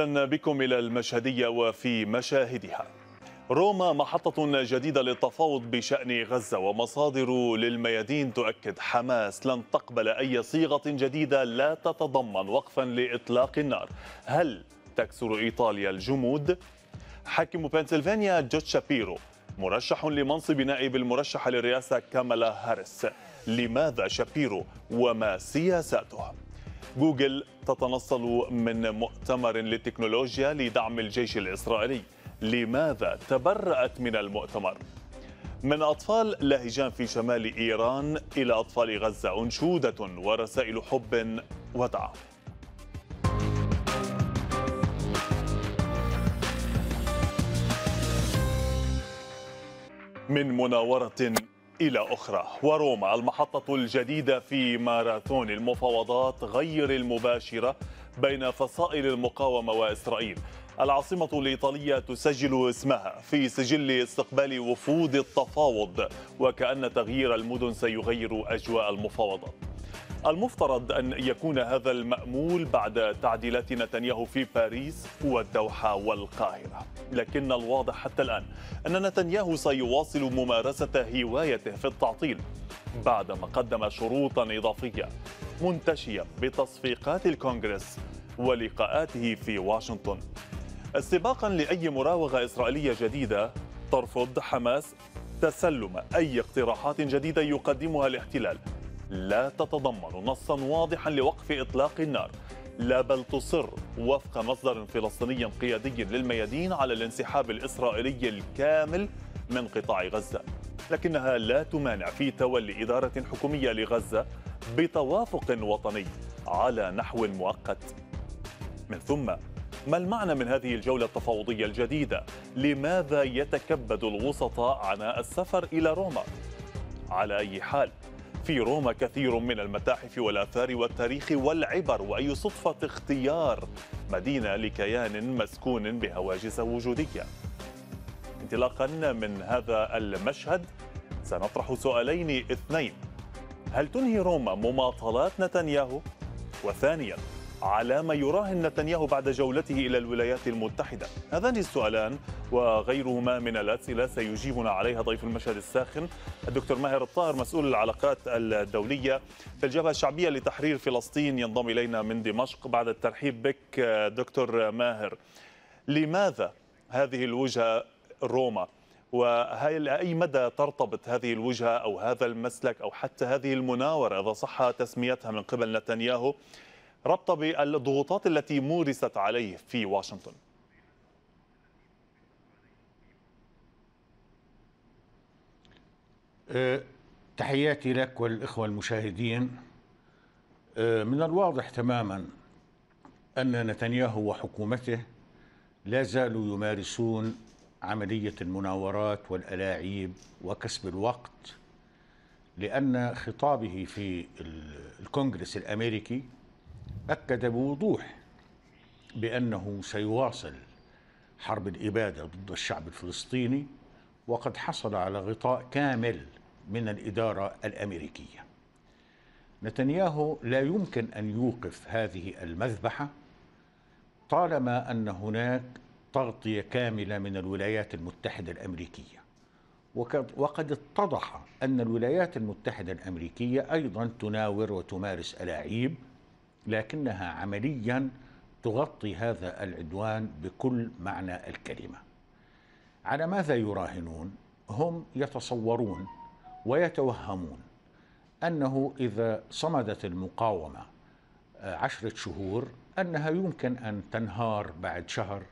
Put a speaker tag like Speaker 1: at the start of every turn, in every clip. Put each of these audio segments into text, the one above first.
Speaker 1: اهلا بكم الى المشهديه وفي مشاهدها. روما محطة جديدة للتفاوض بشأن غزة ومصادر للميادين تؤكد حماس لن تقبل أي صيغة جديدة لا تتضمن وقفا لإطلاق النار هل تكسر إيطاليا الجمود؟ حاكم بنسلفانيا جوت شابيرو مرشح لمنصب نائب المرشحة للرئاسة كامالا هاريس لماذا شابيرو وما سياساته؟ جوجل تتنصل من مؤتمر للتكنولوجيا لدعم الجيش الإسرائيلي لماذا تبرأت من المؤتمر؟ من أطفال لاهجان في شمال إيران إلى أطفال غزة أنشودة ورسائل حب ودعم من مناورة إلى أخرى وروما المحطة الجديدة في ماراثون المفاوضات غير المباشرة بين فصائل المقاومة وإسرائيل العاصمة الإيطالية تسجل اسمها في سجل استقبال وفود التفاوض وكأن تغيير المدن سيغير أجواء المفاوضات المفترض أن يكون هذا المأمول بعد تعديلات نتنياهو في باريس والدوحة والقاهرة لكن الواضح حتى الآن أن نتنياهو سيواصل ممارسة هوايته في التعطيل بعدما قدم شروطا إضافية منتشية بتصفيقات الكونغرس ولقاءاته في واشنطن استباقا لأي مراوغة إسرائيلية جديدة ترفض حماس تسلم أي اقتراحات جديدة يقدمها الاحتلال لا تتضمن نصا واضحا لوقف إطلاق النار لا بل تصر وفق مصدر فلسطيني قيادي للميادين على الانسحاب الإسرائيلي الكامل من قطاع غزة لكنها لا تمانع في تولي إدارة حكومية لغزة بتوافق وطني على نحو مؤقت من ثم ما المعنى من هذه الجولة التفاوضية الجديدة؟ لماذا يتكبد الوسطاء عناء السفر إلى روما؟ على أي حال في روما كثير من المتاحف والآثار والتاريخ والعبر وأي صدفة اختيار مدينة لكيان مسكون بهواجس وجودية انطلاقا من هذا المشهد سنطرح سؤالين اثنين هل تنهي روما مماطلات نتنياهو؟ وثانياً على ما يراهن نتنياهو بعد جولته إلى الولايات المتحدة هذان السؤالان وغيرهما من الأسئلة سيجيبنا عليها ضيف المشهد الساخن الدكتور ماهر الطاهر مسؤول العلاقات الدولية في الجبهة الشعبية لتحرير فلسطين ينضم إلينا من دمشق بعد الترحيب بك دكتور ماهر لماذا هذه الوجهة روما وهل أي مدى ترتبط هذه الوجهة أو هذا المسلك أو حتى هذه المناورة إذا صح تسميتها من قبل نتنياهو ربط بالضغوطات التي مورست عليه في واشنطن
Speaker 2: أه، تحياتي لك والإخوة المشاهدين أه، من الواضح تماما أن نتنياهو وحكومته لا زالوا يمارسون عملية المناورات والألاعيب وكسب الوقت لأن خطابه في الكونغرس الأمريكي أكد بوضوح بأنه سيواصل حرب الإبادة ضد الشعب الفلسطيني وقد حصل على غطاء كامل من الإدارة الأمريكية نتنياهو لا يمكن أن يوقف هذه المذبحة طالما أن هناك تغطية كاملة من الولايات المتحدة الأمريكية وقد اتضح أن الولايات المتحدة الأمريكية أيضا تناور وتمارس ألاعيب لكنها عمليا تغطي هذا العدوان بكل معنى الكلمه على ماذا يراهنون هم يتصورون ويتوهمون انه اذا صمدت المقاومه آه، عشره شهور انها يمكن ان تنهار بعد شهر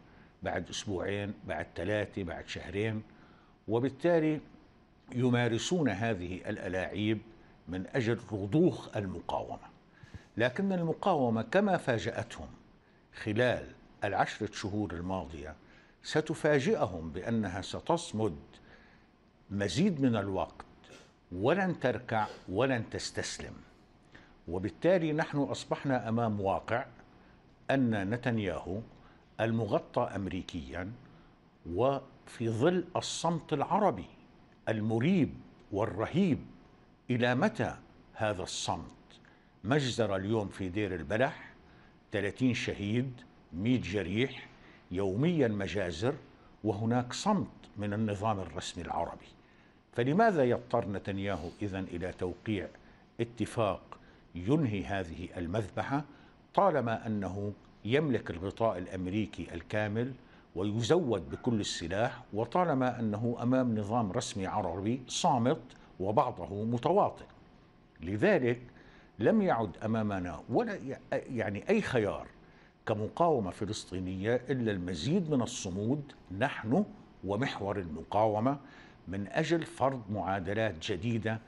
Speaker 2: بعد اسبوعين بعد ثلاثه بعد شهرين وبالتالي يمارسون هذه الالاعيب من اجل رضوخ المقاومه لكن المقاومة كما فاجأتهم خلال العشرة شهور الماضية ستفاجئهم بأنها ستصمد مزيد من الوقت ولن تركع ولن تستسلم وبالتالي نحن أصبحنا أمام واقع أن نتنياهو المغطى أمريكيا وفي ظل الصمت العربي المريب والرهيب إلى متى هذا الصمت مجزرة اليوم في دير البلح 30 شهيد 100 جريح يوميا مجازر وهناك صمت من النظام الرسمي العربي فلماذا يضطر نتنياهو إذا إلى توقيع اتفاق ينهي هذه المذبحة طالما أنه يملك الغطاء الأمريكي الكامل ويزود بكل السلاح وطالما أنه أمام نظام رسمي عربي صامت وبعضه متواطئ لذلك لم يعد امامنا ولا يعني اي خيار كمقاومه فلسطينيه الا المزيد من الصمود نحن ومحور المقاومه من اجل فرض معادلات جديده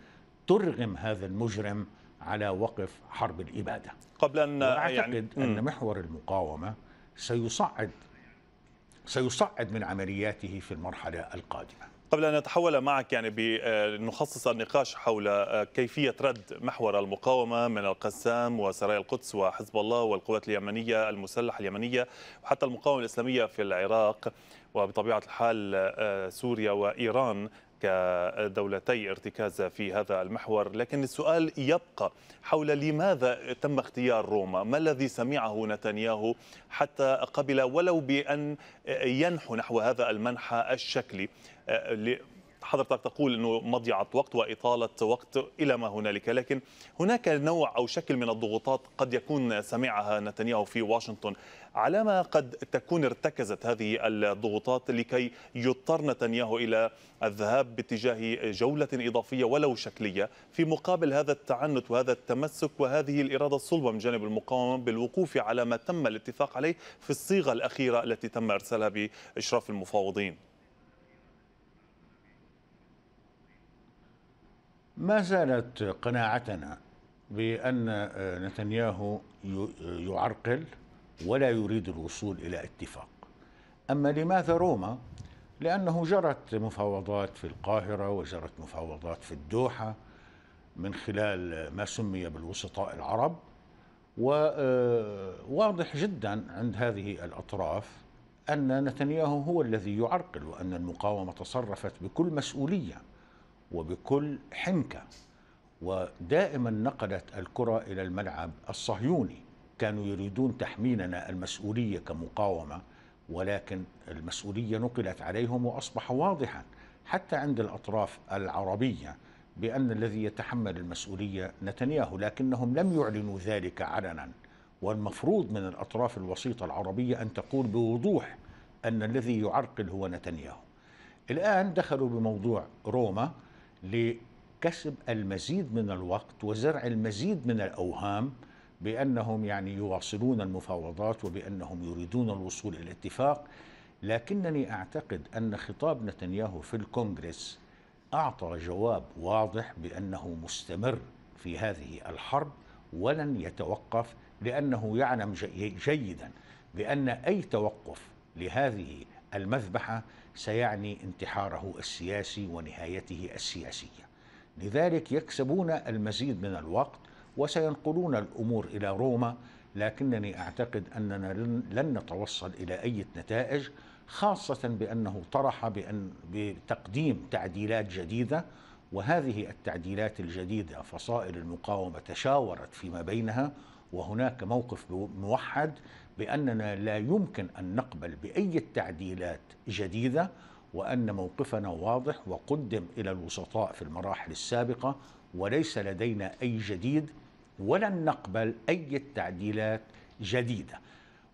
Speaker 2: ترغم هذا المجرم على وقف حرب الاباده. قبل ان اعتقد يعني... ان محور المقاومه سيصعد سيصعد من عملياته في المرحله القادمه.
Speaker 1: قبل أن نتحول معك يعني بنخصص آه، النقاش حول آه، كيفية رد محور المقاومة من القسام وسرايا القدس وحزب الله والقوات اليمنية المسلحة اليمنية وحتى المقاومة الإسلامية في العراق وبطبيعة الحال آه، سوريا وإيران كدولتي ارتكاز في هذا المحور لكن السؤال يبقى حول لماذا تم اختيار روما ما الذي سمعه نتنياهو حتى قبل ولو بأن ينحو نحو هذا المنحى الشكلي آه، حضرتك تقول انه مضيعه وقت واطاله وقت الى ما هنالك، لكن هناك نوع او شكل من الضغوطات قد يكون سمعها نتنياهو في واشنطن، على ما قد تكون ارتكزت هذه الضغوطات لكي يضطر نتنياهو الى الذهاب باتجاه جوله اضافيه ولو شكليه، في مقابل هذا التعنت وهذا التمسك وهذه الاراده الصلبه من جانب المقاومه بالوقوف على ما تم الاتفاق عليه في الصيغه الاخيره التي تم ارسالها باشراف المفاوضين.
Speaker 2: ما زالت قناعتنا بأن آه، نتنياهو آه، يعرقل ولا يريد الوصول إلى اتفاق أما لماذا روما؟ لأنه جرت مفاوضات في القاهرة وجرت مفاوضات في الدوحة من خلال ما سمي بالوسطاء العرب وواضح آه، جدا عند هذه الأطراف أن نتنياهو هو الذي يعرقل وأن المقاومة تصرفت بكل مسؤولية وبكل حنكه ودائما نقلت الكره الى الملعب الصهيوني كانوا يريدون تحميلنا المسؤوليه كمقاومه ولكن المسؤوليه نقلت عليهم واصبح واضحا حتى عند الاطراف العربيه بان الذي يتحمل المسؤوليه نتنياهو لكنهم لم يعلنوا ذلك علنا والمفروض من الاطراف الوسيطه العربيه ان تقول بوضوح ان الذي يعرقل هو نتنياهو الان دخلوا بموضوع روما لكسب المزيد من الوقت وزرع المزيد من الاوهام بانهم يعني يواصلون المفاوضات وبانهم يريدون الوصول الى اتفاق لكنني اعتقد ان خطاب نتنياهو في الكونغرس اعطى جواب واضح بانه مستمر في هذه الحرب ولن يتوقف لانه يعلم جيدا بان اي توقف لهذه المذبحه سيعني انتحاره السياسي ونهايته السياسيه لذلك يكسبون المزيد من الوقت وسينقلون الامور الى روما لكنني اعتقد اننا لن نتوصل الى اي نتائج خاصه بانه طرح بأن بتقديم تعديلات جديده وهذه التعديلات الجديده فصائل المقاومه تشاورت فيما بينها وهناك موقف موحد باننا لا يمكن ان نقبل باي تعديلات جديده وان موقفنا واضح وقدم الى الوسطاء في المراحل السابقه وليس لدينا اي جديد ولن نقبل اي تعديلات جديده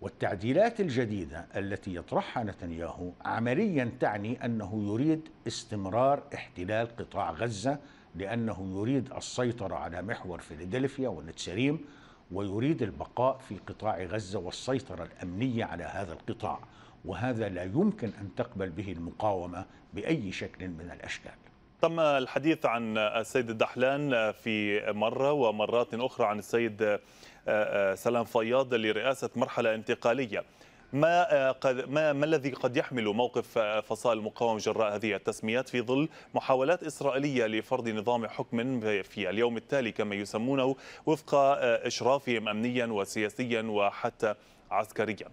Speaker 2: والتعديلات الجديده التي يطرحها نتنياهو عمليا تعني انه يريد استمرار احتلال قطاع غزه لانه يريد السيطره على محور فيلادلفيا والنتسريم ويريد البقاء في قطاع غزه والسيطره الامنيه على هذا القطاع وهذا لا يمكن ان تقبل به المقاومه باي شكل من الاشكال
Speaker 1: تم الحديث عن السيد الدحلان في مره ومرات اخرى عن السيد آه، آه، سلام فياض لرئاسه مرحله انتقاليه ما آه، قد ما, ما الذي قد يحمل موقف آه، فصائل المقاومه جراء هذه التسميات في ظل محاولات اسرائيليه لفرض نظام حكم في اليوم التالي كما يسمونه وفق آه، اشرافهم امنيا وسياسيا وحتى عسكريا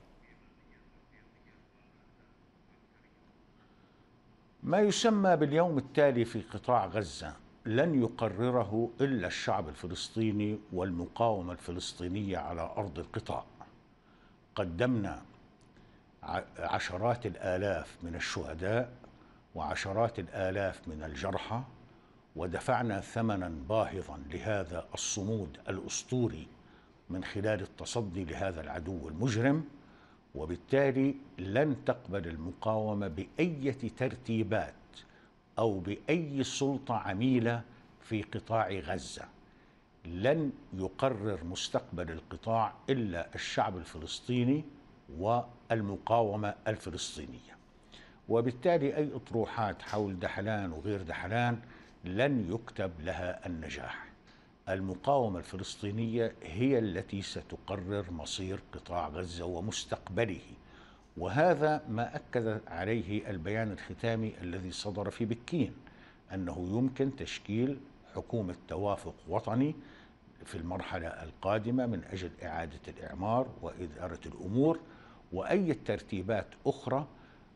Speaker 2: ما يسمى باليوم التالي في قطاع غزه لن يقرره الا الشعب الفلسطيني والمقاومه الفلسطينيه على ارض القطاع قدمنا عشرات الآلاف من الشهداء وعشرات الآلاف من الجرحى ودفعنا ثمنا باهظا لهذا الصمود الأسطوري من خلال التصدي لهذا العدو المجرم وبالتالي لن تقبل المقاومة بأي ترتيبات أو بأي سلطة عميلة في قطاع غزة لن يقرر مستقبل القطاع إلا الشعب الفلسطيني والمقاومة الفلسطينية وبالتالي أي أطروحات حول دحلان وغير دحلان لن يكتب لها النجاح المقاومة الفلسطينية هي التي ستقرر مصير قطاع غزة ومستقبله وهذا ما أكد عليه البيان الختامي الذي صدر في بكين أنه يمكن تشكيل حكومة توافق وطني في المرحلة القادمة من أجل إعادة الإعمار وإدارة الأمور واي ترتيبات اخرى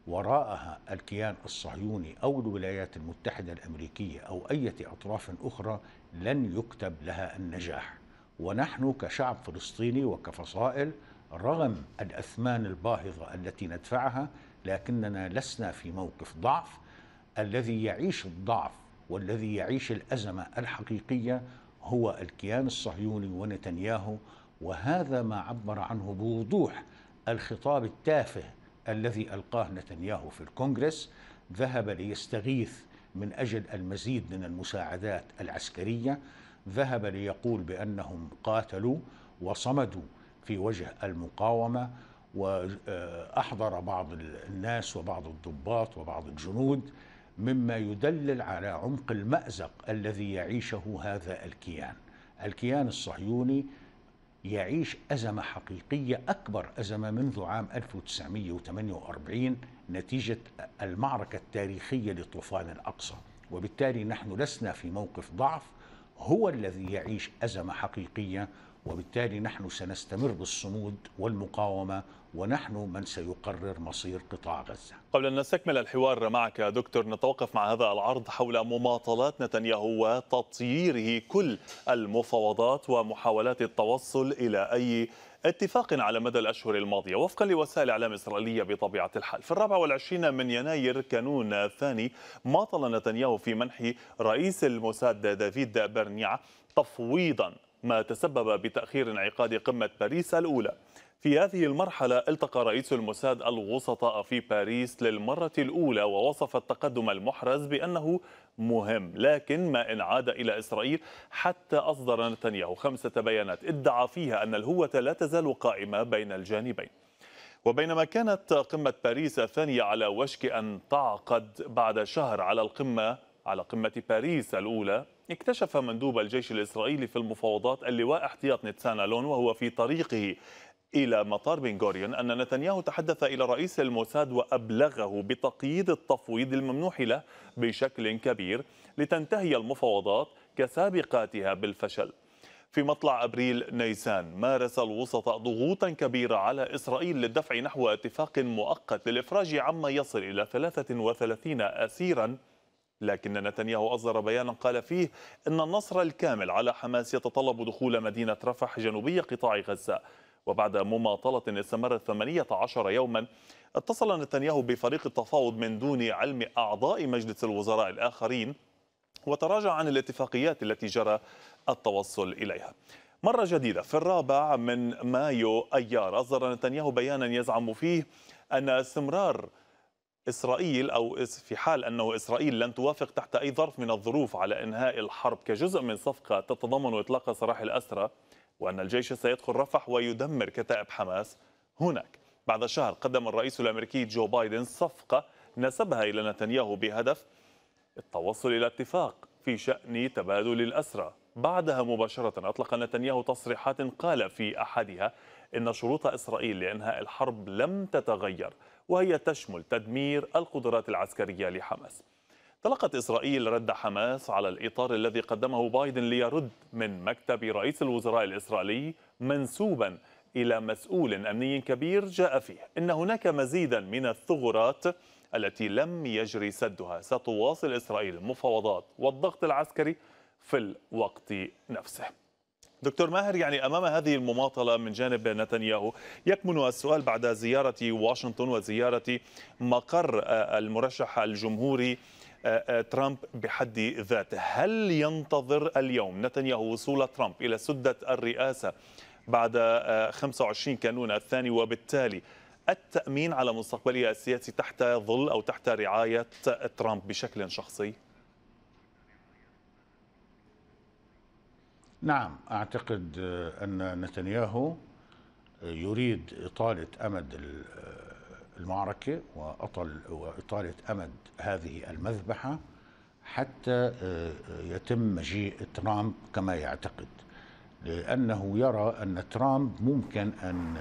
Speaker 2: وراءها الكيان الصهيوني او الولايات المتحده الامريكيه او اي اطراف اخرى لن يكتب لها النجاح ونحن كشعب فلسطيني وكفصائل رغم الاثمان الباهظه التي ندفعها لكننا لسنا في موقف ضعف الذي يعيش الضعف والذي يعيش الازمه الحقيقيه هو الكيان الصهيوني ونتنياهو وهذا ما عبر عنه بوضوح الخطاب التافه الذي القاه نتنياهو في الكونغرس ذهب ليستغيث من اجل المزيد من المساعدات العسكريه ذهب ليقول بانهم قاتلوا وصمدوا في وجه المقاومه واحضر بعض الناس وبعض الضباط وبعض الجنود مما يدلل على عمق المازق الذي يعيشه هذا الكيان الكيان الصهيوني يعيش أزمة حقيقية أكبر أزمة منذ عام 1948 نتيجة المعركة التاريخية لطوفان الأقصى وبالتالي نحن لسنا في موقف ضعف هو الذي يعيش أزمة حقيقية وبالتالي نحن سنستمر بالصمود والمقاومة ونحن من سيقرر مصير قطاع غزة
Speaker 1: قبل أن نستكمل الحوار معك دكتور نتوقف مع هذا العرض حول مماطلات نتنياهو وتطييره كل المفاوضات ومحاولات التوصل إلى أي اتفاق على مدى الأشهر الماضية وفقا لوسائل إعلام إسرائيلية بطبيعة الحال في الرابع والعشرين من يناير كانون الثاني ماطل نتنياهو في منح رئيس الموساد دافيد برنيع تفويضا ما تسبب بتأخير انعقاد قمة باريس الأولى في هذه المرحلة التقى رئيس الموساد الوسطاء في باريس للمرة الأولى ووصف التقدم المحرز بأنه مهم لكن ما إن عاد إلى إسرائيل حتى أصدر نتنياهو خمسة بيانات ادعى فيها أن الهوة لا تزال قائمة بين الجانبين وبينما كانت قمة باريس الثانية على وشك أن تعقد بعد شهر على القمة على قمة باريس الأولى اكتشف مندوب الجيش الإسرائيلي في المفاوضات اللواء احتياط نتسان ألون وهو في طريقه إلى مطار بن غوريون أن نتنياهو تحدث إلى رئيس الموساد وأبلغه بتقييد التفويض الممنوح له بشكل كبير لتنتهي المفاوضات كسابقاتها بالفشل في مطلع أبريل نيسان مارس الوسطاء ضغوطا كبيرة على إسرائيل للدفع نحو اتفاق مؤقت للإفراج عما يصل إلى 33 أسيرا لكن نتنياهو أصدر بيانا قال فيه أن النصر الكامل على حماس يتطلب دخول مدينة رفح جنوبي قطاع غزة وبعد مماطلة استمرت 18 يوما اتصل نتنياهو بفريق التفاوض من دون علم أعضاء مجلس الوزراء الآخرين وتراجع عن الاتفاقيات التي جرى التوصل إليها مرة جديدة في الرابع من مايو أيار أصدر نتنياهو بيانا يزعم فيه أن استمرار إسرائيل أو في حال أنه إسرائيل لن توافق تحت أي ظرف من الظروف على إنهاء الحرب كجزء من صفقة تتضمن إطلاق سراح الأسرى وأن الجيش سيدخل رفح ويدمر كتائب حماس هناك بعد شهر قدم الرئيس الأمريكي جو بايدن صفقة نسبها إلى نتنياهو بهدف التوصل إلى اتفاق في شأن تبادل الأسرى بعدها مباشرة أطلق نتنياهو تصريحات قال في أحدها إن شروط إسرائيل لإنهاء الحرب لم تتغير وهي تشمل تدمير القدرات العسكرية لحماس تلقت إسرائيل رد حماس على الإطار الذي قدمه بايدن ليرد من مكتب رئيس الوزراء الإسرائيلي منسوبا إلى مسؤول أمني كبير جاء فيه إن هناك مزيدا من الثغرات التي لم يجري سدها ستواصل إسرائيل المفاوضات والضغط العسكري في الوقت نفسه دكتور ماهر يعني امام هذه المماطله من جانب نتنياهو يكمن السؤال بعد زياره واشنطن وزياره مقر آه، آه، المرشح الجمهوري آه، ترامب بحد ذاته هل ينتظر اليوم نتنياهو وصول ترامب إلى سدة الرئاسة بعد 25 كانون الثاني وبالتالي التأمين على مستقبله السياسي تحت ظل أو تحت رعاية ترامب بشكل شخصي؟
Speaker 2: نعم أعتقد آه، أن نتنياهو آه، يريد إطالة أمد آه، المعركة وأطل وإطالة أمد هذه المذبحة حتى يتم مجيء ترامب كما يعتقد لأنه يرى أن ترامب ممكن أن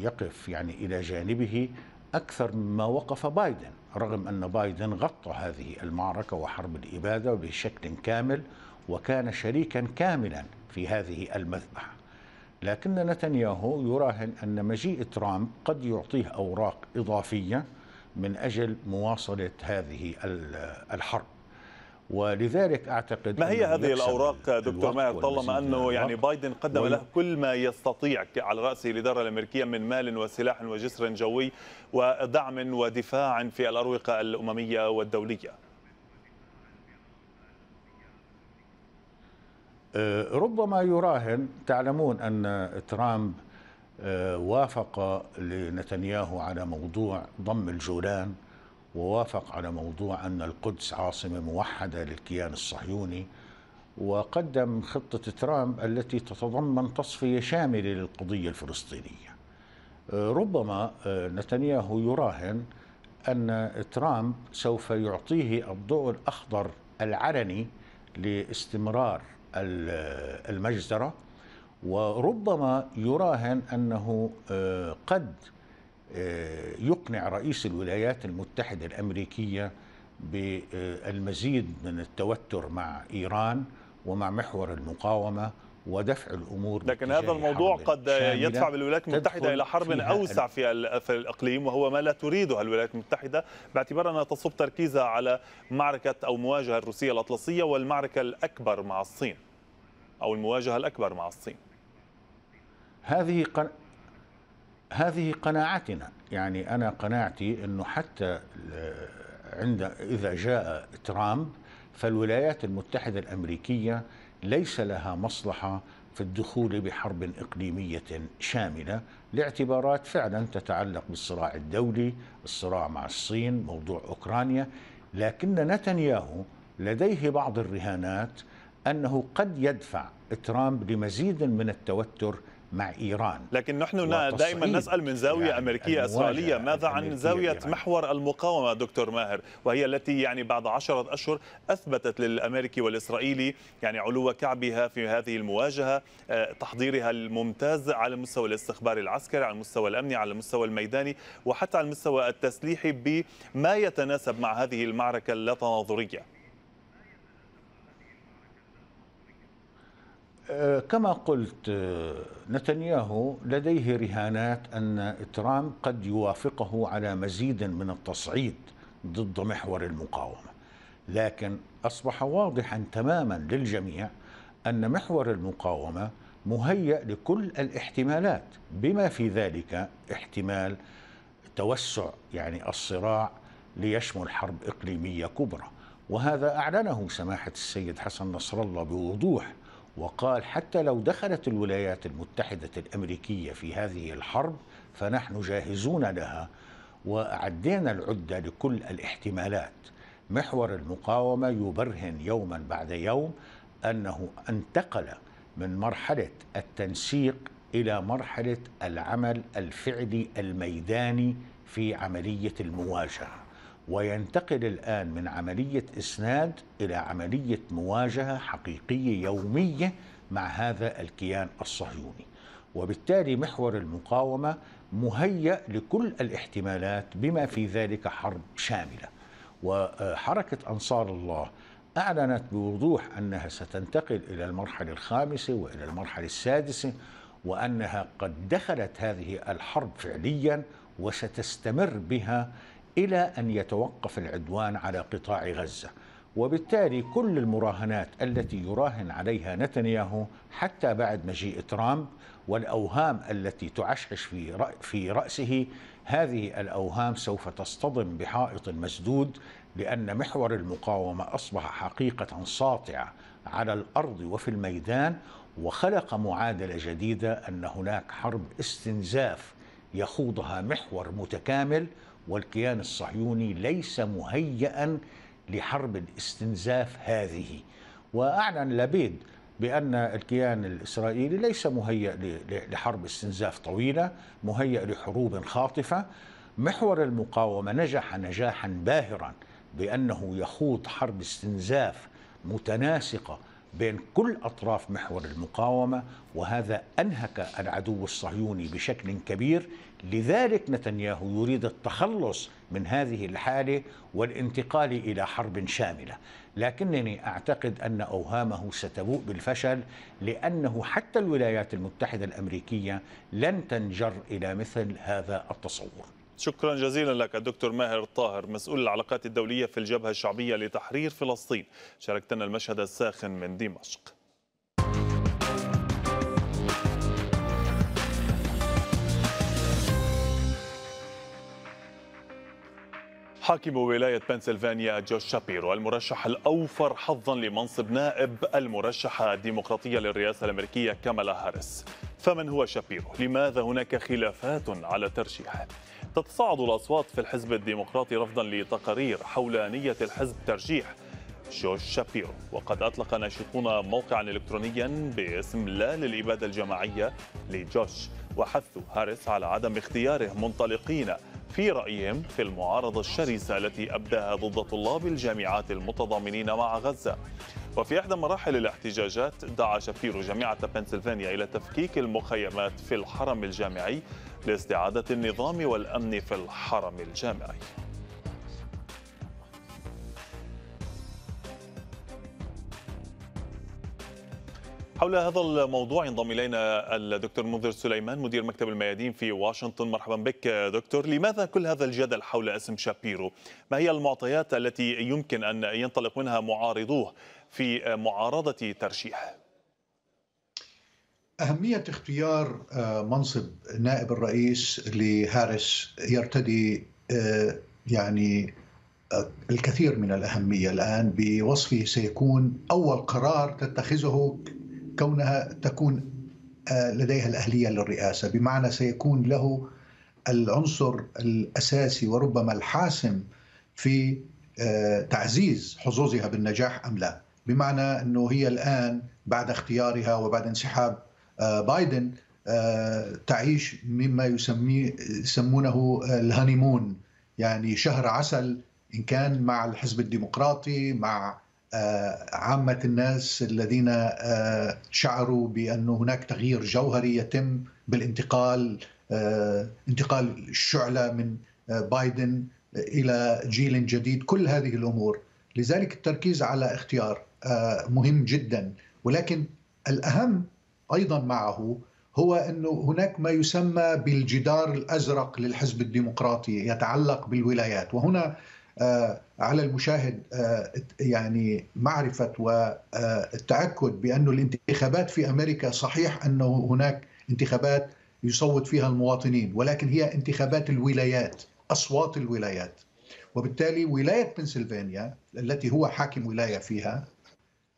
Speaker 2: يقف يعني إلى جانبه أكثر مما وقف بايدن رغم أن بايدن غطى هذه المعركة وحرب الإبادة بشكل كامل وكان شريكا كاملا في هذه المذبحه لكن نتنياهو يراهن ان مجيء ترامب قد يعطيه اوراق اضافيه من اجل مواصله هذه الحرب ولذلك اعتقد ما هي هذه الاوراق دكتور ماهر طالما انه يعني بايدن قدم له
Speaker 1: كل ما يستطيع على راسه الاداره الامريكيه من مال وسلاح وجسر جوي ودعم ودفاع في الاروقه الامميه والدوليه
Speaker 2: آه، ربما يراهن تعلمون أن ترامب آه، وافق لنتنياهو على موضوع ضم الجولان ووافق على موضوع أن القدس عاصمة موحدة للكيان الصهيوني وقدم خطة ترامب التي تتضمن تصفية شاملة للقضية الفلسطينية آه، ربما نتنياهو يراهن أن ترامب سوف يعطيه الضوء الأخضر العلني لاستمرار المجزرة وربما يراهن أنه آه، قد آه، يقنع رئيس الولايات المتحدة الأمريكية بالمزيد من التوتر مع إيران ومع محور المقاومة ودفع الامور لكن هذا الموضوع قد يدفع بالولايات المتحده الى حرب اوسع
Speaker 1: في, الاقليم وهو ما لا تريده الولايات المتحده باعتبار انها تصب تركيزها على معركه او مواجهه الروسيه الاطلسيه والمعركه الاكبر مع الصين او المواجهه الاكبر مع الصين
Speaker 2: هذه قن... هذه قناعتنا يعني انا قناعتي انه حتى عند اذا جاء ترامب فالولايات المتحده الامريكيه ليس لها مصلحه في الدخول بحرب اقليميه شامله لاعتبارات فعلا تتعلق بالصراع الدولي، الصراع مع الصين، موضوع اوكرانيا، لكن نتنياهو لديه بعض الرهانات انه قد يدفع ترامب لمزيد من التوتر مع إيران لكن
Speaker 1: نحن دائما نسأل من زاوية يعني أمريكية أسرائيلية ماذا عن زاوية إيران. محور المقاومة دكتور ماهر وهي التي يعني بعد عشرة أشهر أثبتت للأمريكي والإسرائيلي يعني علو كعبها في هذه المواجهة آه، تحضيرها الممتاز على المستوى الاستخباري العسكري على المستوى الأمني على المستوى الميداني وحتى على المستوى التسليحي بما يتناسب مع هذه المعركة اللا تناظرية
Speaker 2: آه، كما قلت آه، نتنياهو لديه رهانات ان ترامب قد يوافقه على مزيد من التصعيد ضد محور المقاومه لكن اصبح واضحا تماما للجميع ان محور المقاومه مهيأ لكل الاحتمالات بما في ذلك احتمال توسع يعني الصراع ليشمل حرب اقليميه كبرى وهذا اعلنه سماحه السيد حسن نصر الله بوضوح وقال حتى لو دخلت الولايات المتحدة الأمريكية في هذه الحرب فنحن جاهزون لها وأعدينا العدة لكل الاحتمالات محور المقاومة يبرهن يوما بعد يوم أنه انتقل من مرحلة التنسيق إلى مرحلة العمل الفعلي الميداني في عملية المواجهة وينتقل الآن من عملية إسناد إلى عملية مواجهة حقيقية يومية مع هذا الكيان الصهيوني وبالتالي محور المقاومة مهيأ لكل الاحتمالات بما في ذلك حرب شاملة وحركة أنصار الله أعلنت بوضوح أنها ستنتقل إلى المرحلة الخامسة وإلى المرحلة السادسة وأنها قد دخلت هذه الحرب فعليا وستستمر بها الى ان يتوقف العدوان على قطاع غزه وبالتالي كل المراهنات التي يراهن عليها نتنياهو حتى بعد مجيء ترامب والاوهام التي تعشعش في في راسه هذه الاوهام سوف تصطدم بحائط مسدود لان محور المقاومه اصبح حقيقه ساطعه على الارض وفي الميدان وخلق معادله جديده ان هناك حرب استنزاف يخوضها محور متكامل والكيان الصهيوني ليس مهيئا لحرب الاستنزاف هذه واعلن لبيد بأن الكيان الإسرائيلي ليس مهيئ لحرب استنزاف طويلة مهيئ لحروب خاطفة محور المقاومة نجح نجاحا باهرا بأنه يخوض حرب استنزاف متناسقة بين كل أطراف محور المقاومة وهذا أنهك العدو الصهيوني بشكل كبير لذلك نتنياهو يريد التخلص من هذه الحاله والانتقال الى حرب شامله لكنني اعتقد ان اوهامه ستبوء بالفشل لانه حتى الولايات المتحده الامريكيه لن تنجر الى مثل هذا التصور
Speaker 1: شكرا جزيلا لك الدكتور ماهر الطاهر مسؤول العلاقات الدوليه في الجبهه الشعبيه لتحرير فلسطين شاركتنا المشهد الساخن من دمشق حاكم ولاية بنسلفانيا جوش شابيرو المرشح الأوفر حظا لمنصب نائب المرشحة الديمقراطية للرئاسة الأمريكية كامالا هاريس فمن هو شابيرو؟ لماذا هناك خلافات على ترشيحه؟ تتصاعد الأصوات في الحزب الديمقراطي رفضا لتقارير حول نية الحزب ترشيح جوش شابيرو وقد أطلق ناشطون موقعا إلكترونيا باسم لا للإبادة الجماعية لجوش وحثوا هاريس على عدم اختياره منطلقين في رأيهم في المعارضة الشرسة التي أبداها ضد طلاب الجامعات المتضامنين مع غزة وفي إحدى مراحل الاحتجاجات دعا شفير جامعة بنسلفانيا إلى تفكيك المخيمات في الحرم الجامعي لاستعادة النظام والأمن في الحرم الجامعي حول هذا الموضوع ينضم الينا الدكتور منذر سليمان مدير مكتب الميادين في واشنطن مرحبا بك دكتور لماذا كل هذا الجدل حول اسم شابيرو ما هي المعطيات التي يمكن ان ينطلق منها معارضوه في معارضه ترشيحه
Speaker 3: أهمية اختيار آه، منصب نائب الرئيس لهارس يرتدي آه، يعني آه، الكثير من الأهمية الآن بوصفه سيكون أول قرار تتخذه كونها تكون آه، لديها الأهلية للرئاسة بمعنى سيكون له العنصر الأساسي وربما الحاسم في آه، تعزيز حظوظها بالنجاح أم لا بمعنى أنه هي الآن بعد اختيارها وبعد انسحاب آه، بايدن تعيش مما يسميه يسمونه الهانيمون يعني شهر عسل إن كان مع الحزب الديمقراطي مع آه، عامة الناس الذين آه، شعروا بأن هناك تغيير جوهري يتم بالانتقال آه، انتقال الشعلة من بايدن إلى جيل جديد كل هذه الأمور لذلك التركيز على اختيار مهم جدا ولكن الأهم أيضا معه هو أن هناك ما يسمى بالجدار الأزرق للحزب الديمقراطي يتعلق بالولايات وهنا آه، على المشاهد آه، يعني معرفة والتأكد آه، بأن الانتخابات في أمريكا صحيح أنه هناك انتخابات يصوت فيها المواطنين ولكن هي انتخابات الولايات أصوات الولايات وبالتالي ولاية بنسلفانيا التي هو حاكم ولاية فيها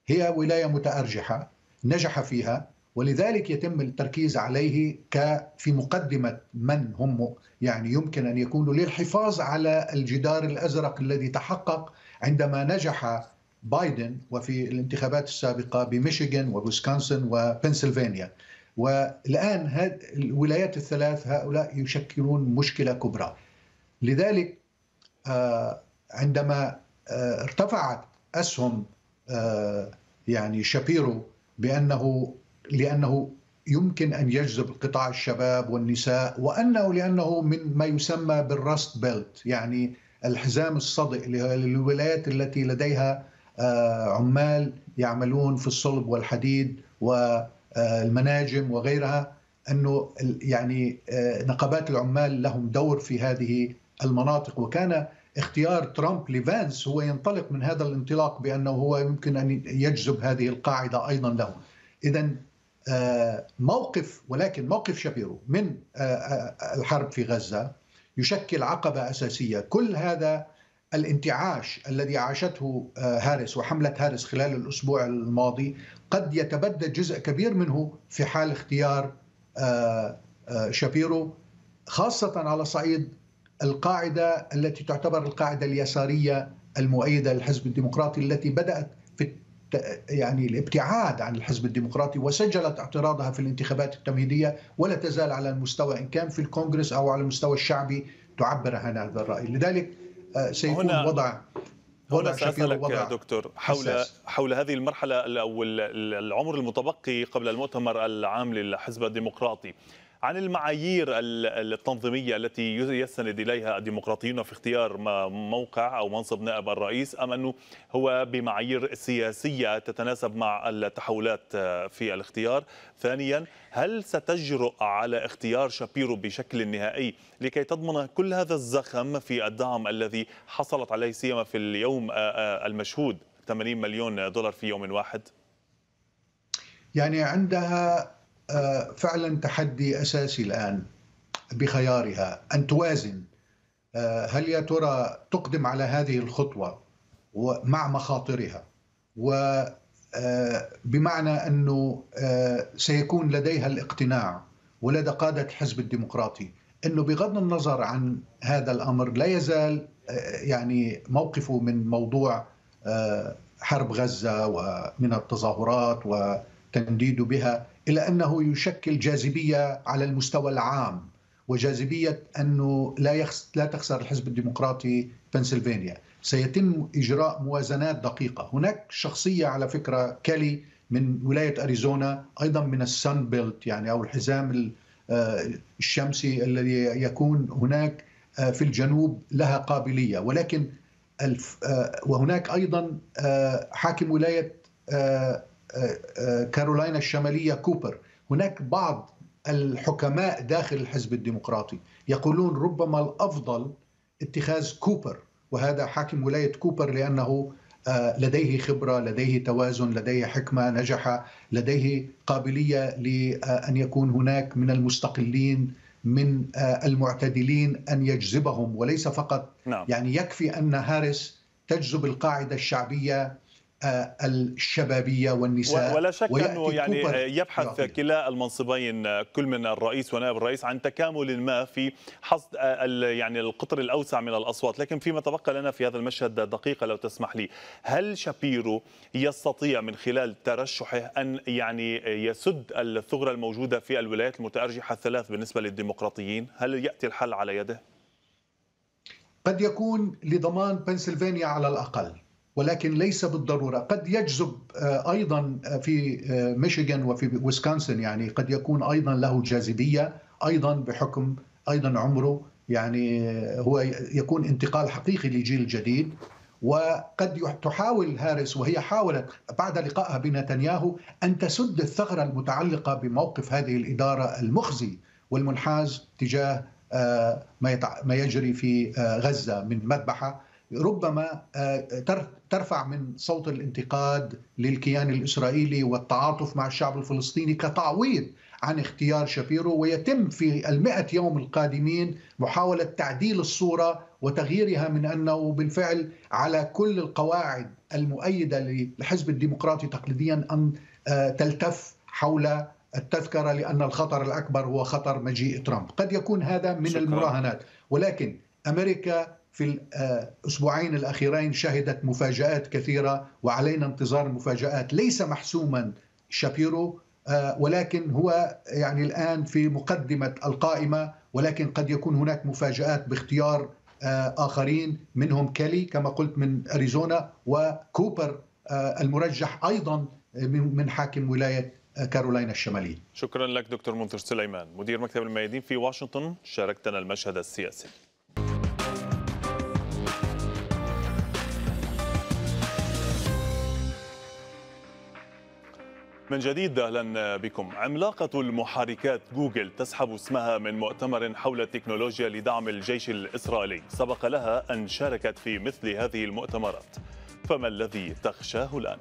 Speaker 3: هي ولاية متأرجحة نجح فيها ولذلك يتم التركيز عليه في مقدمة من هم يعني يمكن أن يكونوا للحفاظ على الجدار الأزرق الذي تحقق عندما نجح بايدن وفي الانتخابات السابقة بميشيغان وويسكونسن وبنسلفانيا والآن الولايات الثلاث هؤلاء يشكلون مشكلة كبرى لذلك آه، عندما آه، ارتفعت أسهم آه، يعني شابيرو بأنه لأنه يمكن أن يجذب قطاع الشباب والنساء وأنه لأنه من ما يسمى بالراست بيلت يعني الحزام الصدئ للولايات التي لديها آه، عمال يعملون في الصلب والحديد والمناجم آه، وغيرها انه يعني آه، نقابات العمال لهم دور في هذه المناطق وكان اختيار ترامب لفانس هو ينطلق من هذا الانطلاق بانه هو يمكن ان يجذب هذه القاعده ايضا له. اذا آه، موقف ولكن موقف شابيرو من آه، آه، الحرب في غزة يشكل عقبة أساسية كل هذا الانتعاش الذي عاشته هارس وحملة هارس خلال الأسبوع الماضي قد يتبدد جزء كبير منه في حال اختيار شابيرو خاصة على صعيد القاعدة التي تعتبر القاعدة اليسارية المؤيدة للحزب الديمقراطي التي بدأت يعني الابتعاد عن الحزب الديمقراطي وسجلت اعتراضها في الانتخابات التمهيديه ولا تزال على المستوى ان كان في الكونغرس او على المستوى الشعبي تعبر عن هذا الراي، لذلك آه، سيكون هنا وضع هنا سأسألك يا دكتور حول حساس.
Speaker 1: حول هذه المرحلة أو العمر المتبقي قبل المؤتمر العام للحزب الديمقراطي عن المعايير التنظيمية التي يستند إليها الديمقراطيون في اختيار موقع أو منصب نائب الرئيس أم أنه هو بمعايير سياسية تتناسب مع التحولات آه، في الاختيار ثانيا هل ستجرؤ على اختيار شابيرو بشكل نهائي لكي تضمن كل هذا الزخم في الدعم الذي حصلت عليه سيما في اليوم آه، آه، المشهود 80 مليون دولار في يوم واحد
Speaker 3: يعني عندها آه، فعلا تحدي اساسي الان بخيارها ان توازن آه، هل يا ترى تقدم على هذه الخطوه مع مخاطرها و آه، بمعنى انه سيكون لديها الاقتناع ولدى قاده الحزب الديمقراطي انه بغض النظر عن هذا الامر لا يزال يعني موقفه من موضوع حرب غزه ومن التظاهرات و التنديد بها إلى أنه يشكل جاذبية على المستوى العام وجاذبية أنه لا, يخس لا تخسر الحزب الديمقراطي بنسلفانيا سيتم إجراء موازنات دقيقة هناك شخصية على فكرة كالي من ولاية أريزونا أيضا من السن بيلت يعني أو الحزام آه، الشمسي الذي يكون هناك آه، في الجنوب لها قابلية ولكن آه، وهناك أيضا حاكم ولاية كارولينا الشمالية كوبر هناك بعض الحكماء داخل الحزب الديمقراطي يقولون ربما الأفضل اتخاذ كوبر وهذا حاكم ولاية كوبر لأنه آه، لديه خبرة لديه توازن لديه حكمة نجح لديه قابلية لأن يكون هناك من المستقلين من آه، المعتدلين أن يجذبهم وليس فقط نعم. يعني يكفي أن هارس تجذب القاعدة الشعبية الشبابيه والنساء ولا شك انه يعني يبحث يعطي.
Speaker 1: كلا المنصبين كل من الرئيس ونائب الرئيس عن تكامل ما في حصد آه، يعني القطر الاوسع من الاصوات، لكن فيما تبقى لنا في هذا المشهد دقيقه لو تسمح لي، هل شابيرو يستطيع من خلال ترشحه ان يعني يسد الثغره الموجوده في الولايات المتارجحه الثلاث بالنسبه للديمقراطيين؟ هل ياتي الحل على يده؟
Speaker 3: قد يكون لضمان بنسلفانيا على الاقل ولكن ليس بالضروره قد يجذب آه، ايضا آه، في آه، ميشيغان وفي ويسكونسن يعني قد يكون ايضا له جاذبيه ايضا بحكم ايضا عمره يعني هو يكون انتقال حقيقي لجيل جديد وقد تحاول هاريس وهي حاولت بعد لقائها بنتنياهو ان تسد الثغره المتعلقه بموقف هذه الاداره المخزي والمنحاز تجاه ما يجري في غزه من مذبحه ربما آه، ترفع من صوت الانتقاد للكيان الاسرائيلي والتعاطف مع الشعب الفلسطيني كتعويض عن اختيار شابيرو ويتم في المئة يوم القادمين محاولة تعديل الصورة وتغييرها من أنه بالفعل على كل القواعد المؤيدة للحزب الديمقراطي تقليديا أن آه، تلتف حول التذكرة لأن الخطر الأكبر هو خطر مجيء ترامب قد يكون هذا من شكرا. المراهنات ولكن أمريكا في الأسبوعين آه، الأخيرين شهدت مفاجآت كثيرة وعلينا انتظار المفاجآت ليس محسوما شابيرو آه، ولكن هو يعني الآن في مقدمة القائمة ولكن قد يكون هناك مفاجآت باختيار آه، آخرين منهم كالي كما قلت من أريزونا وكوبر المرجح أيضا من حاكم ولاية كارولاينا الشمالية
Speaker 1: شكرا لك دكتور منذر سليمان مدير مكتب الميادين في واشنطن شاركتنا المشهد السياسي من جديد اهلا بكم عملاقه المحركات جوجل تسحب اسمها من مؤتمر حول التكنولوجيا لدعم الجيش الاسرائيلي سبق لها ان شاركت في مثل هذه المؤتمرات فما الذي تخشاه الان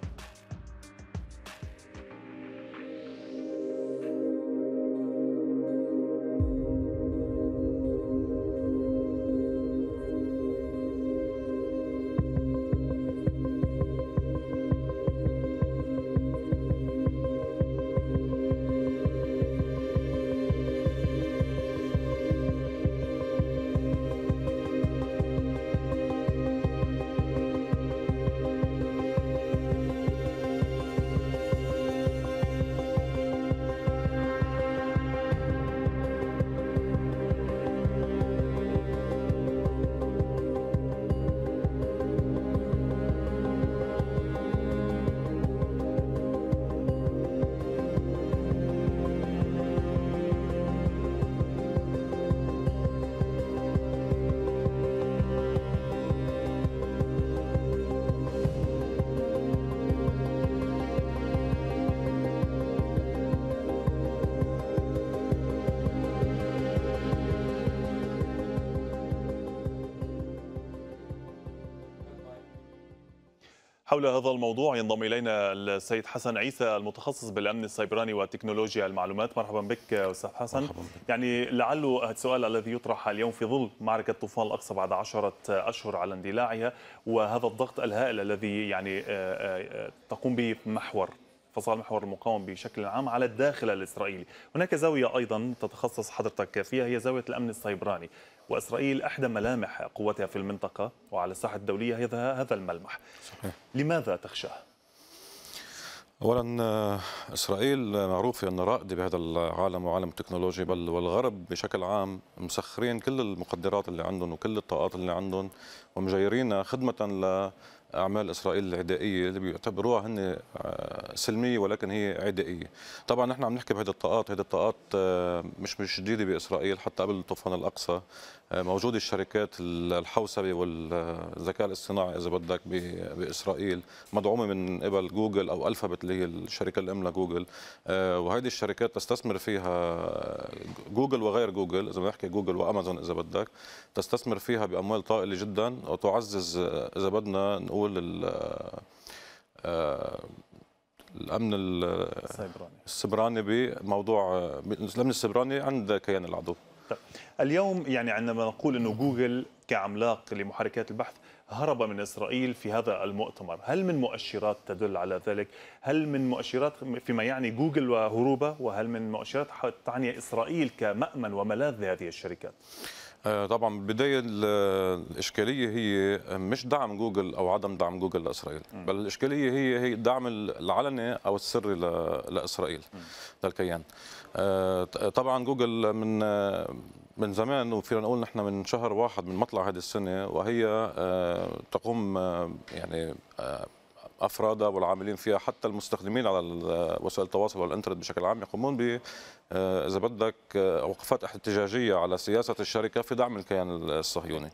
Speaker 1: حول هذا الموضوع ينضم إلينا السيد حسن عيسى المتخصص بالأمن السيبراني وتكنولوجيا المعلومات مرحبا بك أستاذ حسن مرحبا بك. يعني لعله السؤال الذي يطرح اليوم في ظل معركة طوفان الأقصى بعد عشرة أشهر على اندلاعها وهذا الضغط الهائل الذي يعني آه، آه، تقوم به محور فصائل محور المقاومة بشكل عام على الداخل الإسرائيلي هناك زاوية أيضا تتخصص حضرتك فيها هي زاوية الأمن السيبراني وإسرائيل إحدى ملامح قوتها في المنطقة وعلى الساحة الدولية هذا الملمح صحيح. لماذا تخشاه؟
Speaker 4: اولا آه، اسرائيل آه، معروفه ان رائده بهذا العالم وعالم التكنولوجيا بل والغرب بشكل عام مسخرين كل المقدرات اللي عندهم وكل الطاقات اللي عندهم ومجيرينا خدمه اعمال اسرائيل العدائيه اللي بيعتبروها هن آه، سلميه ولكن هي عدائيه. طبعا نحن عم نحكي بهذه الطاقات، هذه الطاقات آه، مش مش جديده باسرائيل حتى قبل طوفان الاقصى آه، موجوده الشركات الحوسبه والذكاء الاصطناعي اذا بدك باسرائيل مدعومه من قبل جوجل او الفابت اللي هي الشركه الام لجوجل وهذه الشركات تستثمر فيها جوجل وغير جوجل اذا بنحكي جوجل وامازون اذا بدك تستثمر فيها باموال طائله جدا وتعزز اذا بدنا نقول نقول آه، الامن السبراني بموضوع الامن السبراني عند كيان العدو
Speaker 1: طيب. اليوم يعني عندما نقول انه جوجل كعملاق لمحركات البحث هرب من اسرائيل في هذا المؤتمر، هل من مؤشرات تدل على ذلك؟ هل من مؤشرات فيما يعني جوجل وهروبه وهل من مؤشرات تعني اسرائيل كمأمن وملاذ
Speaker 4: لهذه الشركات؟ آه، طبعا بالبدايه الاشكاليه هي مش دعم جوجل او عدم دعم جوجل لاسرائيل م. بل الاشكاليه هي هي الدعم العلني او السري لاسرائيل للكيان آه، طبعا جوجل من من زمان وفينا نقول نحن من شهر واحد من مطلع هذه السنه وهي آه، تقوم يعني افرادها والعاملين فيها حتى المستخدمين على وسائل التواصل والانترنت بشكل عام يقومون ب آه، اذا بدك آه، وقفات احتجاجيه على سياسه الشركه في دعم الكيان الصهيوني.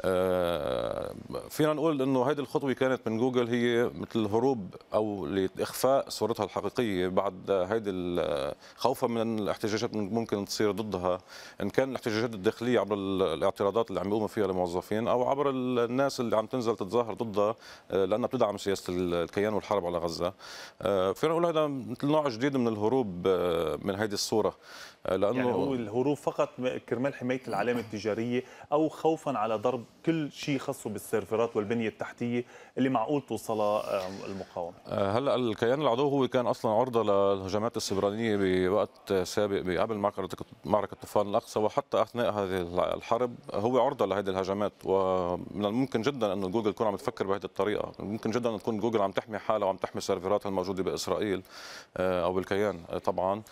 Speaker 4: آه، فينا نقول انه هذه الخطوه كانت من جوجل هي مثل الهروب او لاخفاء صورتها الحقيقيه بعد هذه خوفا من الاحتجاجات ممكن تصير ضدها ان كان الاحتجاجات الداخليه عبر الاعتراضات اللي عم يقوموا فيها الموظفين او عبر الناس اللي عم تنزل تتظاهر ضدها لانها بتدعم سياسه الكيان والحرب على غزه آه، فينا نقول هذا مثل نوع جديد من الهروب آه، من هذه الصوره لانه يعني هو الهروب فقط
Speaker 1: كرمال حمايه العلامه التجاريه او خوفا على ضرب كل شيء خاصه بالسيرفرات والبنيه التحتيه اللي معقول توصلها آه، المقاومه.
Speaker 4: آه، هلا الكيان العدو هو كان اصلا عرضه للهجمات السبرانيه بوقت سابق قبل معركه طوفان الاقصى وحتى اثناء هذه الحرب هو عرضه لهذه الهجمات ومن الممكن جدا انه جوجل تكون عم تفكر بهذه الطريقه، ممكن جدا أن تكون جوجل عم تحمي حالها وعم تحمي سيرفراتها الموجوده باسرائيل آه، او بالكيان طبعا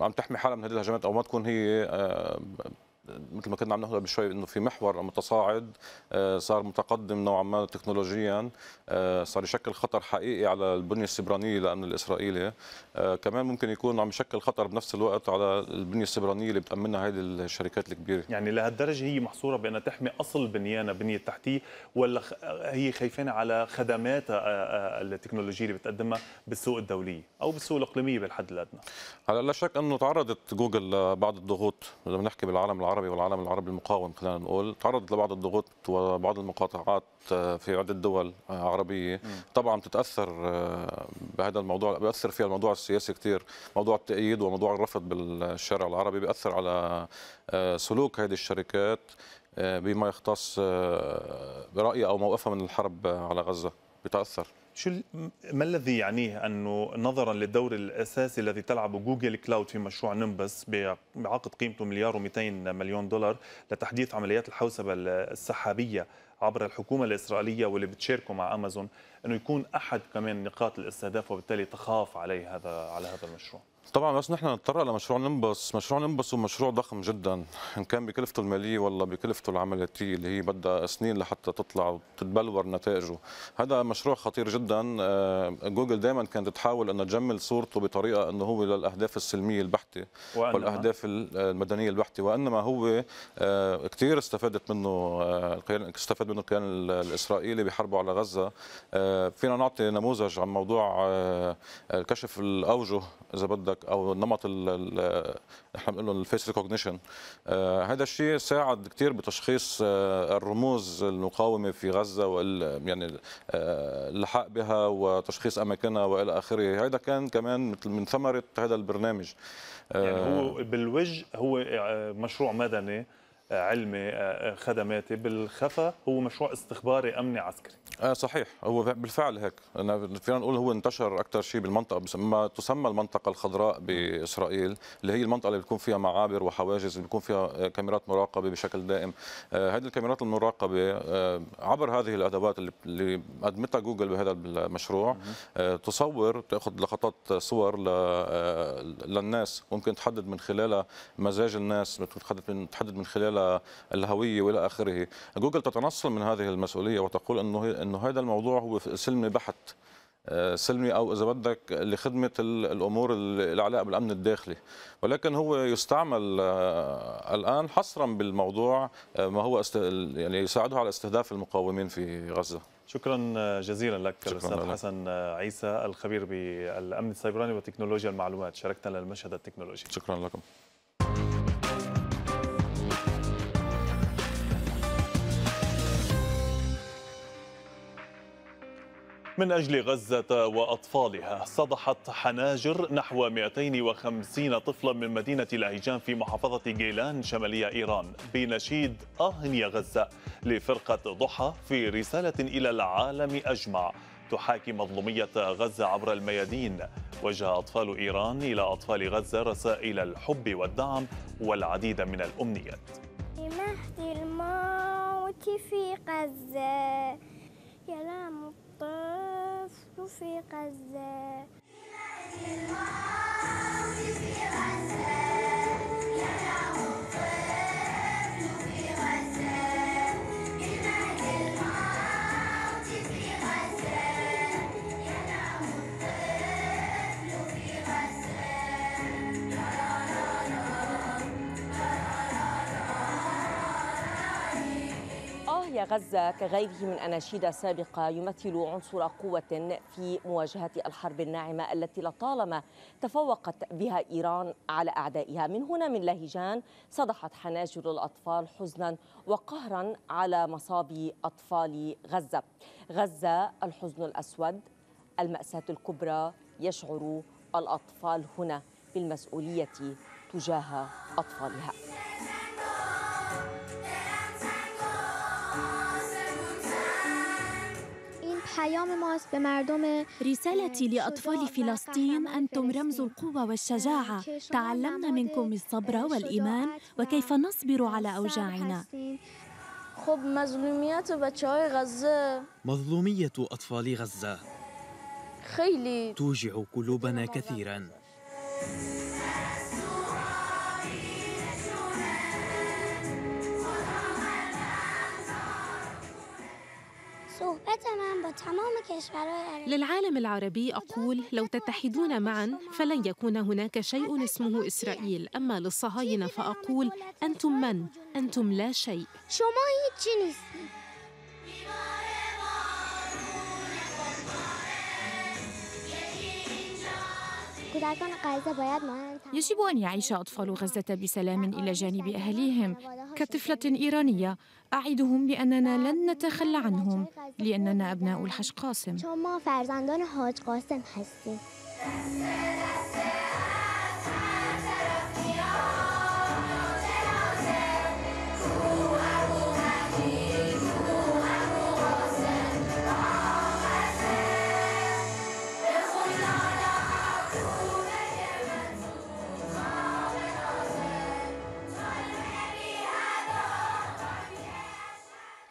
Speaker 4: عم تحمي حالها من هذه الهجمات او ما تكون هي آه، مثل ما كنا عم نحكي قبل شوي انه في محور متصاعد آه، صار متقدم نوعا ما تكنولوجيا آه، صار يشكل خطر حقيقي على البنيه السبرانيه للامن الاسرائيلي آه، كمان ممكن يكون عم يشكل خطر بنفس الوقت على البنيه السبرانيه اللي بتامنها هذه الشركات الكبيره يعني لهالدرجه هي محصوره بانها تحمي
Speaker 1: اصل بنيانها بنيه التحتيه ولا هي خايفانه على خدماتها التكنولوجيه اللي بتقدمها بالسوق
Speaker 4: الدوليه او بالسوق الاقليميه بالحد الادنى هلا لا شك انه تعرضت جوجل لبعض الضغوط اذا نحكي بالعالم العربي العربي والعالم العربي المقاوم خلينا نقول تعرضت لبعض الضغوط وبعض المقاطعات آه، في عده دول آه، عربيه طبعا بتتاثر آه، بهذا الموضوع بياثر فيها الموضوع السياسي كثير موضوع التأييد وموضوع الرفض بالشارع العربي بياثر على سلوك هذه الشركات بما يختص برايي او موقفها من الحرب على غزه بتاثر
Speaker 1: شو ما الذي يعنيه انه نظرا للدور الاساسي الذي تلعبه جوجل كلاود في مشروع نمبس بعقد قيمته مليار و200 مليون دولار لتحديث عمليات الحوسبه السحابيه عبر الحكومه الاسرائيليه واللي بتشاركه مع امازون انه يكون احد كمان نقاط الاستهداف وبالتالي تخاف عليه هذا على هذا المشروع
Speaker 4: طبعا بس نحن نتطرق لمشروع نمبس، مشروع نمبس هو مشروع ضخم جدا، ان كان بكلفته الماليه ولا بكلفته العملياتيه اللي هي بدها سنين لحتى تطلع وتتبلور نتائجه، هذا مشروع خطير جدا، آه، جوجل دائما كانت تحاول انها تجمل صورته بطريقه انه هو للاهداف السلميه البحته والاهداف المدنيه البحته، وانما هو آه، كثير استفادت منه آه، استفاد منه الكيان الاسرائيلي بحربه على غزه، فينا نعطي نموذج عن موضوع كشف الاوجه اذا بدك عندك او نمط احنا بنقول له الفيس ريكوجنيشن آه، هذا الشيء ساعد كثير بتشخيص آه، الرموز المقاومه في غزه وال يعني آه، اللحاق بها وتشخيص اماكنها والى اخره هذا كان كمان مثل من ثمره هذا البرنامج يعني هو بالوجه هو
Speaker 1: مشروع مدني علمي خدماتي بالخفا هو مشروع استخباري امني عسكري
Speaker 4: آه صحيح هو بالفعل هيك أنا فينا نقول هو انتشر اكثر شيء بالمنطقه ما تسمى المنطقه الخضراء باسرائيل اللي هي المنطقه اللي بيكون فيها معابر وحواجز اللي بيكون فيها كاميرات مراقبه بشكل دائم آه هذه الكاميرات المراقبه آه عبر هذه الادوات اللي قدمتها جوجل بهذا المشروع آه تصور تاخذ لقطات صور آه، للناس ممكن تحدد من خلالها مزاج الناس تحدد من تحدد من خلالها الهويه والى اخره جوجل تتنصل من هذه المسؤوليه وتقول انه انه هذا الموضوع هو سلمي بحت آه، سلمي او اذا بدك لخدمه الامور العلاقه بالامن الداخلي ولكن هو يستعمل آه، الان حصرا بالموضوع آه، ما هو يعني يساعده على استهداف المقاومين في غزه شكرا جزيلا لك الاستاذ حسن عيسى الخبير بالامن
Speaker 1: السيبراني وتكنولوجيا المعلومات شاركتنا للمشهد التكنولوجي شكرا لكم من أجل غزة وأطفالها صدحت حناجر نحو 250 طفلا من مدينة العيجان في محافظة جيلان شمالية إيران بنشيد يا غزة لفرقة ضحى في رسالة إلى العالم أجمع تحاكي مظلومية غزة عبر الميادين وجه أطفال إيران إلى أطفال غزة رسائل الحب والدعم والعديد من الأمنيات
Speaker 4: لمهد الموت في غزة يا في الطفل في غزة
Speaker 1: غزة كغيره من أناشيد سابقة يمثل عنصر قوة في مواجهة الحرب الناعمة التي لطالما تفوقت بها إيران على أعدائها من هنا من لهجان صدحت حناجر الأطفال حزنا وقهرا على مصاب أطفال غزة غزة الحزن الأسود المأساة الكبرى يشعر الأطفال هنا بالمسؤولية تجاه أطفالها اه، رسالتي لأطفال فلسطين أنتم رمز القوة والشجاعة اه، تعلمنا منكم الصبر والإيمان وكيف نصبر على أوجاعنا مظلومية أطفال غزة توجع قلوبنا كثيراً للعالم العربي أقول لو تتحدون معا فلن يكون هناك شيء اسمه إسرائيل أما للصهاينة فأقول أنتم من؟ أنتم لا شيء
Speaker 2: يجب أن يعيش أطفال غزة بسلام إلى
Speaker 3: جانب أهليهم كطفلة إيرانية أعدهم بأننا لن نتخلى عنهم لأننا أبناء الحج قاسم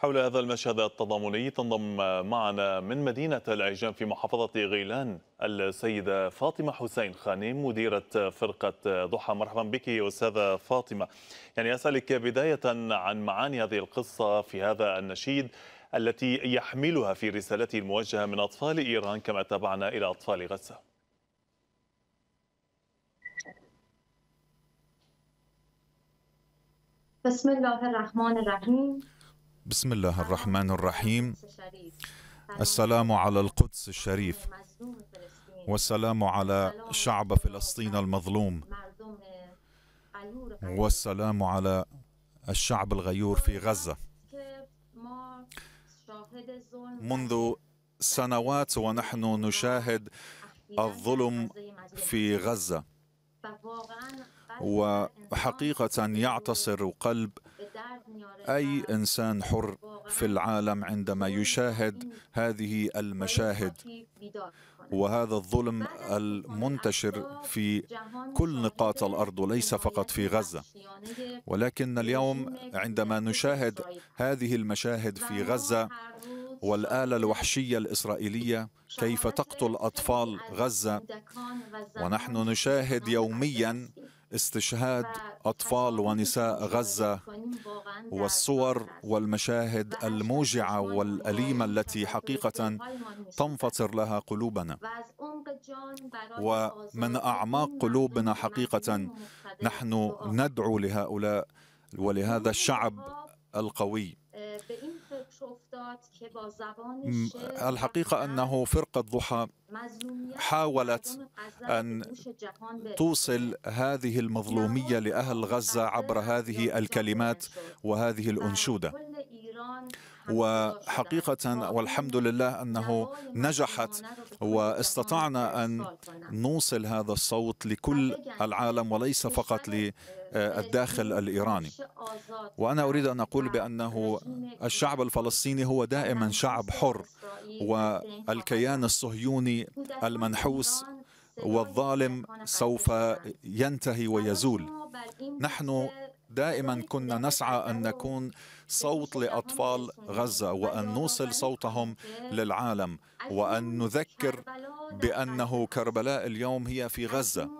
Speaker 1: حول هذا المشهد التضامني تنضم معنا من مدينة العجام في محافظة غيلان السيدة فاطمة حسين خانم مديرة فرقة ضحى مرحبا بك يا أستاذة فاطمة يعني أسألك بداية عن معاني هذه القصة في هذا النشيد التي يحملها في رسالته الموجهة من أطفال إيران كما تابعنا إلى أطفال غزة بسم الله الرحمن الرحيم
Speaker 5: بسم الله الرحمن الرحيم السلام على القدس الشريف والسلام على شعب فلسطين المظلوم
Speaker 2: والسلام
Speaker 5: على الشعب الغيور في غزة منذ سنوات ونحن نشاهد الظلم في غزة وحقيقة يعتصر قلب اي انسان حر في العالم عندما يشاهد هذه المشاهد وهذا الظلم المنتشر في كل نقاط الارض وليس فقط في غزه ولكن اليوم عندما نشاهد هذه المشاهد في غزه والآلة الوحشية الإسرائيلية كيف تقتل أطفال غزة ونحن نشاهد يوميا استشهاد اطفال ونساء غزه
Speaker 2: والصور
Speaker 5: والمشاهد الموجعه والاليمه التي حقيقه تنفطر لها قلوبنا
Speaker 2: ومن اعماق
Speaker 5: قلوبنا حقيقه نحن ندعو لهؤلاء ولهذا الشعب القوي الحقيقة أنه فرقة ضحى حاولت أن توصل هذه المظلومية لأهل غزة عبر هذه الكلمات وهذه الأنشودة وحقيقة والحمد لله أنه نجحت واستطعنا أن نوصل هذا الصوت لكل يعني العالم وليس فقط للداخل آه، الإيراني وأنا أريد أن أقول بأنه الشعب الفلسطيني هو دائما نعم، شعب حر والكيان الصهيوني المنحوس والظالم سوف ينتهي ويزول نحن دائما كنا نسعى أن نكون صوت لاطفال غزه وان نوصل صوتهم للعالم وان نذكر بانه كربلاء اليوم هي في غزه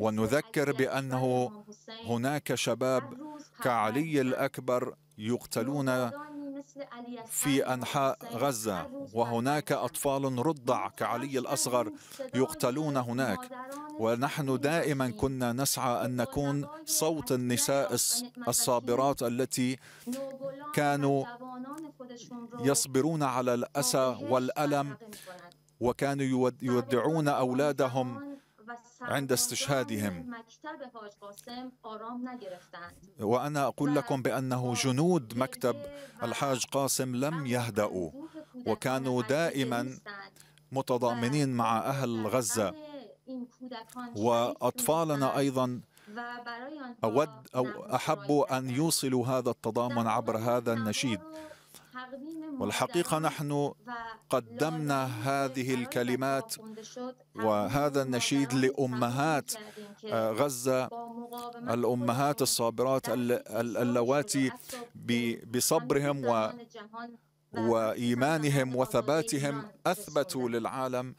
Speaker 5: ونذكر بانه هناك شباب كعلي الاكبر يقتلون في أنحاء غزة وهناك أطفال رضع كعلي الأصغر يقتلون هناك ونحن دائما كنا نسعى أن نكون صوت النساء الصابرات التي كانوا يصبرون على الأسى والألم وكانوا يودعون أولادهم
Speaker 2: عند استشهادهم
Speaker 5: وأنا أقول لكم بأنه جنود مكتب الحاج قاسم لم يهدأوا
Speaker 2: وكانوا دائما
Speaker 5: متضامنين مع أهل غزة
Speaker 2: وأطفالنا أيضا أود
Speaker 5: أو أحب أن يوصلوا هذا التضامن عبر هذا النشيد والحقيقه نحن قدمنا هذه الكلمات وهذا النشيد لامهات آه، غزه الامهات الصابرات اللواتي بصبرهم و وايمانهم وثباتهم اثبتوا للعالم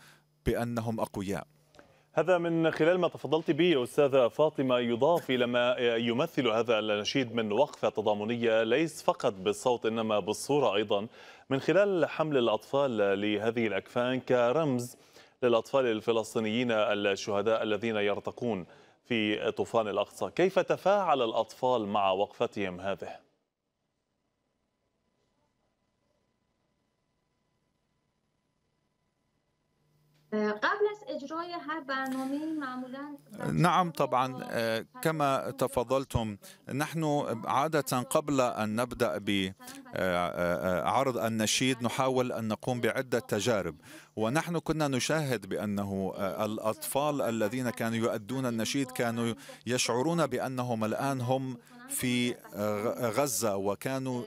Speaker 5: بانهم اقوياء
Speaker 1: هذا من خلال ما تفضلت به أستاذة فاطمة يضاف إلى ما يمثل هذا النشيد من وقفة تضامنية ليس فقط بالصوت إنما بالصورة أيضا من خلال حمل الأطفال لهذه الأكفان كرمز للأطفال الفلسطينيين الشهداء الذين يرتقون في طوفان الأقصى كيف تفاعل الأطفال مع وقفتهم هذه؟
Speaker 5: نعم طبعا آه، كما تفضلتم نحن عادة قبل أن نبدأ بعرض آه، آه، النشيد نحاول أن نقوم بعدة تجارب ونحن كنا نشاهد بأنه الأطفال الذين كانوا يؤدون النشيد كانوا يشعرون بأنهم الآن هم في غزة وكانوا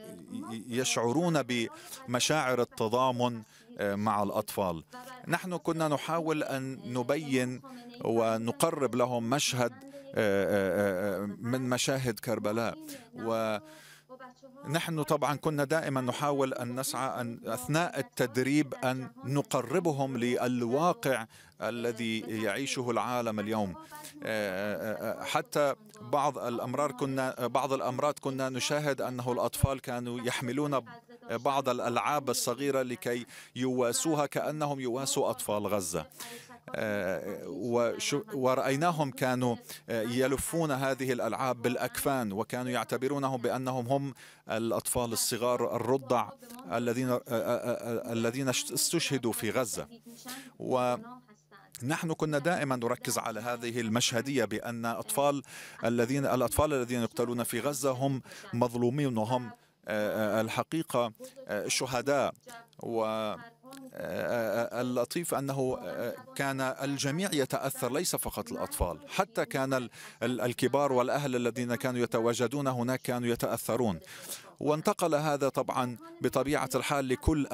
Speaker 5: يشعرون بمشاعر التضامن مع الأطفال نحن كنا نحاول أن نبين ونقرب لهم مشهد آه، آه، آه، من مشاهد كربلاء و نحن طبعا كنا دائما نحاول ان نسعى ان اثناء التدريب ان نقربهم للواقع الذي يعيشه العالم اليوم حتى بعض الامراض كنا بعض الامراض كنا نشاهد انه الاطفال كانوا يحملون بعض الألعاب الصغيرة لكي يواسوها كأنهم يواسوا أطفال غزة آه، ورأيناهم كانوا آه، يلفون هذه الألعاب بالأكفان وكانوا يعتبرونهم بأنهم هم الأطفال الصغار الرضع الذين آه، الذين استشهدوا في غزة و نحن كنا دائما نركز على هذه المشهديه بان اطفال الذين الاطفال الذين يقتلون في غزه هم مظلومين وهم آه، آه، الحقيقة آه، شهداء واللطيف أنه كان الجميع يتأثر ليس فقط الأطفال حتى كان الكبار والأهل الذين كانوا يتواجدون هناك كانوا يتأثرون وانتقل هذا طبعا بطبيعة الحال لكل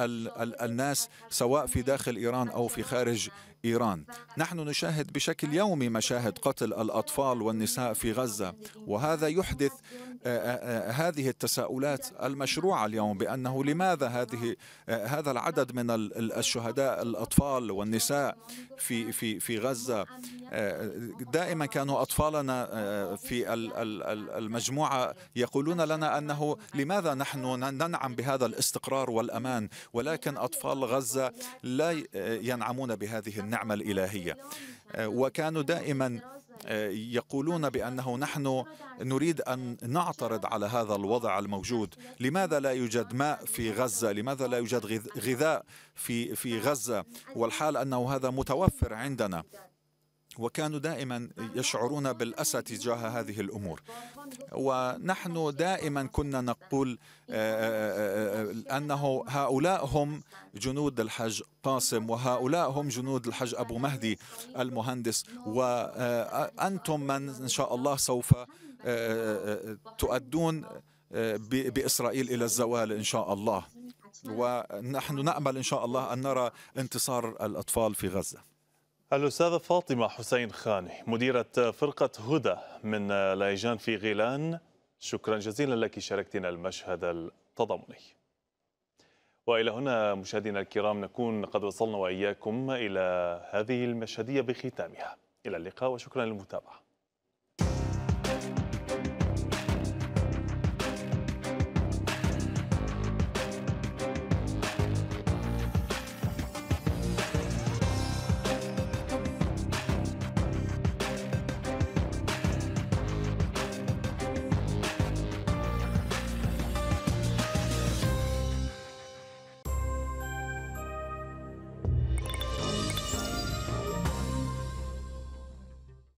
Speaker 5: الناس سواء في داخل إيران أو في خارج إيران نحن نشاهد بشكل يومي مشاهد قتل الأطفال والنساء في غزة وهذا يحدث آه، آه، آه، هذه التساؤلات المشروعة اليوم بأنه لماذا هذه هذا العدد من الشهداء الأطفال والنساء في في في غزة دائما كانوا أطفالنا في المجموعة يقولون لنا أنه لماذا نحن ننعم بهذا الاستقرار والأمان ولكن أطفال غزة لا ينعمون بهذه النعمة الإلهية آه، وكانوا دائما آه، يقولون بأنه نحن نريد أن نعترض على هذا الوضع الموجود لماذا لا يوجد ماء في غزة لماذا لا يوجد غذاء في, في غزة والحال أنه هذا متوفر عندنا وكانوا دائما يشعرون بالاسى تجاه هذه الامور ونحن دائما كنا نقول آه، آه، آه، انه هؤلاء هم جنود الحج قاسم وهؤلاء هم جنود الحج ابو مهدي المهندس وانتم من ان شاء الله سوف تؤدون باسرائيل الى الزوال ان شاء الله ونحن نامل ان شاء الله ان نرى انتصار الاطفال في غزه
Speaker 1: الأستاذة فاطمة حسين خاني مديرة فرقة هدى من لايجان في غيلان شكرا جزيلا لك شاركتنا المشهد التضامني وإلى هنا مشاهدينا الكرام نكون قد وصلنا وإياكم إلى هذه المشهدية بختامها إلى اللقاء وشكرا للمتابعة